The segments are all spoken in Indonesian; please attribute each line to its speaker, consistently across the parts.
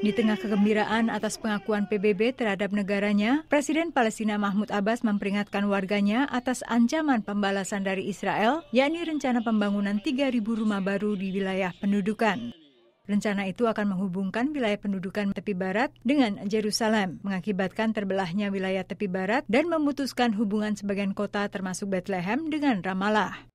Speaker 1: Di tengah kegembiraan atas pengakuan PBB terhadap negaranya, Presiden Palestina Mahmud Abbas memperingatkan warganya atas ancaman pembalasan dari Israel, yakni rencana pembangunan 3.000 rumah baru di wilayah pendudukan. Rencana itu akan menghubungkan wilayah pendudukan tepi barat dengan Jerusalem, mengakibatkan terbelahnya wilayah tepi barat dan memutuskan hubungan sebagian kota termasuk Bethlehem dengan Ramallah.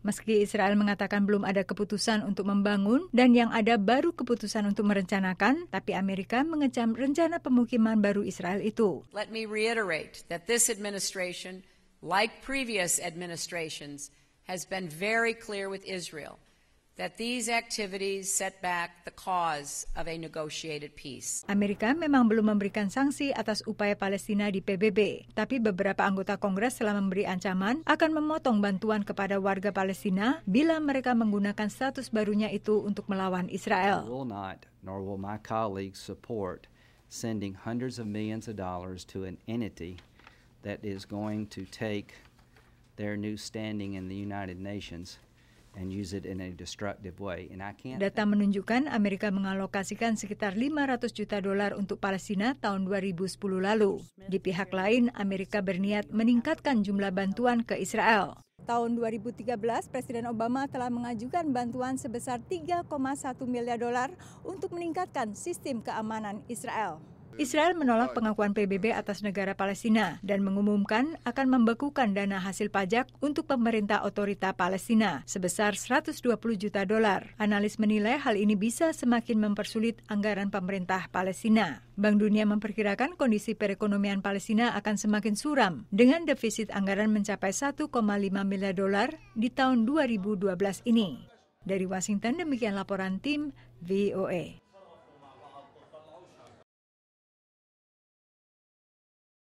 Speaker 1: Meski Israel mengatakan belum ada keputusan untuk membangun dan yang ada baru keputusan untuk merencanakan, tapi Amerika mengecam rencana pemukiman baru Israel itu.
Speaker 2: Let me reiterate that this administration, like previous administrations, has been very clear with Israel Amerika
Speaker 1: memang belum memberikan sanksi atas upaya Palestina di PBB, tapi beberapa anggota Kongres telah memberi ancaman akan memotong bantuan kepada warga Palestina bila mereka menggunakan status barunya itu untuk melawan Israel.
Speaker 3: Will not, nor will my colleagues support sending hundreds of millions of dollars to an entity that is going to take their new standing in the United Nations Data
Speaker 1: menunjukkan Amerika mengalokasikan sekitar 500 juta dolar untuk Palestina tahun 2010 lalu. Di pihak lain, Amerika berniat meningkatkan jumlah bantuan ke Israel. Tahun 2013, Presiden Obama telah mengajukan bantuan sebesar 3,1 miliar dolar untuk meningkatkan sistem keamanan Israel. Israel menolak pengakuan PBB atas negara Palestina dan mengumumkan akan membekukan dana hasil pajak untuk pemerintah otorita Palestina sebesar 120 juta dolar. Analis menilai hal ini bisa semakin mempersulit anggaran pemerintah Palestina. Bank Dunia memperkirakan kondisi perekonomian Palestina akan semakin suram dengan defisit anggaran mencapai 1,5 miliar dolar di tahun 2012 ini. Dari Washington demikian laporan tim
Speaker 2: VOA. E.